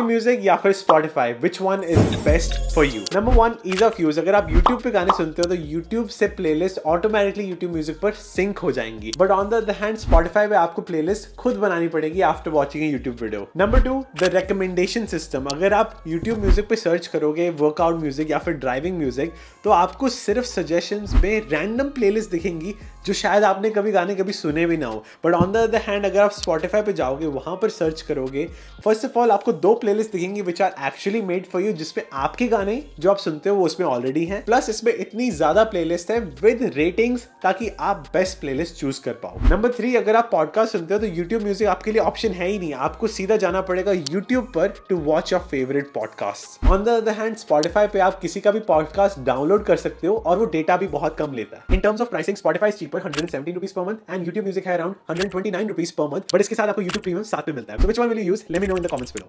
music या फिर Spotify which one is best for you number one ease of use अगर आप YouTube पे गाने सुनते हो तो यूट्यूब से playlist automatically YouTube music पर सिंक हो जाएंगी but on the hand Spotify पे आपको लिस्ट खुद बनानी पड़ेगी after watching YouTube video number two the recommendation system अगर आप यूट्यूब म्यूजिक पे सर्च करोगे वर्कआउट म्यूजिक या फिर ड्राइविंग म्यूजिक तो आपको सिर्फ सजेशन में रैंडम लिस्ट दिखेंगी जो शायद आपने कभी गाने कभी सुने भी ना हो but on the other hand अगर आप स्पॉटिफाई पे जाओगे वहां पर सर्च करोगे फर्स्ट ऑफ ऑल आपको दो प्लेलिस्ट दिखेंगी which are actually made for you जिसमें आपके गाने जो आप सुनते हो वो उसमें ऑलरेडी हैं प्लस इसमें इतनी ज्यादा प्लेलिस्ट है विद रेटिंग्स ताकि आप बेस्ट प्लेलिस्ट चूज कर पाओ नंबर थ्री अगर आप पॉडकास्ट सुनते हो तो यूट्यूब म्यूजिक आपके लिए ऑप्शन है ही नहीं आपको सीधा जाना पड़ेगा यूट्यूब पर to watch your favourite podcast on the other hand Spotify पे आप किसी का भी पॉडकास्ट डाउनलोड कर सकते हो और वो डेटा भी बहुत कम लेता है in terms of pricing Spotify cheaper hundred seventy rupees per month and YouTube music है around hundred twenty nine rupees per month but इसके साथ आपको यूट्यूब प्रीमियम साथ में मिलता है तो which one will use let me know in the comments below